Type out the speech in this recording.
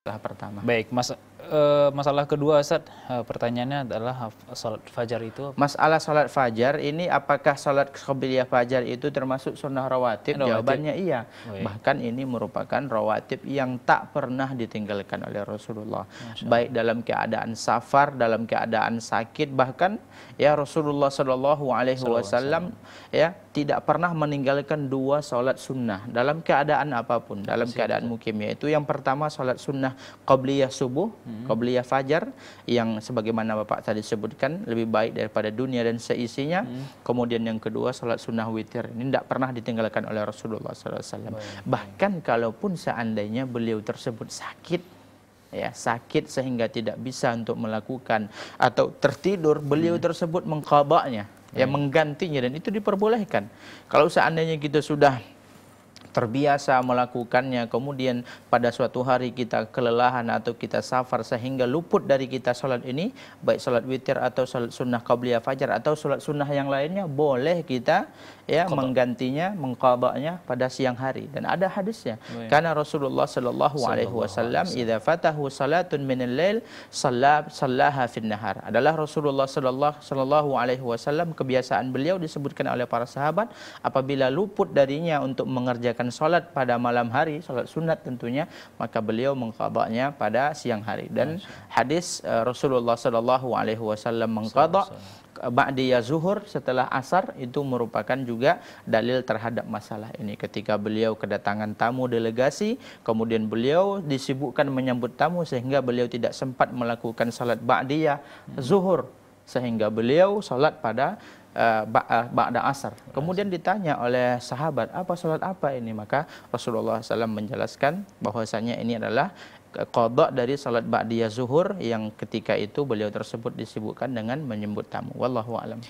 tahap pertama baik mas Eh, masalah kedua Ustaz, eh, pertanyaannya adalah salat fajar itu apa? Masalah salat fajar ini apakah salat qabliyah fajar itu termasuk sunnah rawatib? rawatib? Jawabannya iya. Oh, iya. Bahkan ini merupakan rawatib yang tak pernah ditinggalkan oleh Rasulullah. Baik dalam keadaan safar, dalam keadaan sakit, bahkan ya Rasulullah Shallallahu alaihi wasallam ya tidak pernah meninggalkan dua salat sunnah dalam keadaan apapun, dalam keadaan mukim yaitu yang pertama salat sunnah qabliyah subuh, hmm hmm. Qobliyah Fajar yang sebagaimana Bapak tadi sebutkan lebih baik daripada dunia dan seisinya. Hmm. Kemudian yang kedua salat sunnah witir. Ini tidak pernah ditinggalkan oleh Rasulullah SAW. Bahkan kalaupun seandainya beliau tersebut sakit, ya sakit sehingga tidak bisa untuk melakukan atau tertidur beliau hmm. tersebut mengkabaknya hmm. ya menggantinya dan itu diperbolehkan kalau seandainya kita sudah terbiasa melakukannya kemudian pada suatu hari kita kelelahan atau kita safar sehingga luput dari kita salat ini baik salat witir atau salat sunnah qabliyah fajar atau salat sunnah yang lainnya boleh kita ya Kodok. menggantinya mengqadanya pada siang hari dan ada hadisnya Baik. karena Rasulullah sallallahu alaihi wasallam idza fatahu salatun minal lail sallaha fin nahar adalah Rasulullah saw sallallahu alaihi wasallam kebiasaan beliau disebutkan oleh para sahabat apabila luput darinya untuk mengerjakan mengerjakan sholat pada malam hari, sholat sunat tentunya, maka beliau mengkabarnya pada siang hari. Dan hadis eh, Rasulullah saw Alaihi Wasallam mengkabak ya zuhur setelah asar itu merupakan juga dalil terhadap masalah ini ketika beliau kedatangan tamu delegasi kemudian beliau disibukkan menyambut tamu sehingga beliau tidak sempat melakukan salat ba'diyah hmm. zuhur sehingga beliau salat pada Eh, eh, ba'da asar. Kemudian ditanya oleh sahabat, apa sholat apa ini? Maka Rasulullah SAW menjelaskan bahwasanya ini adalah kodok dari salat ba'diyah zuhur yang ketika itu beliau tersebut disibukkan dengan menyebut tamu. Wallahu a'lam.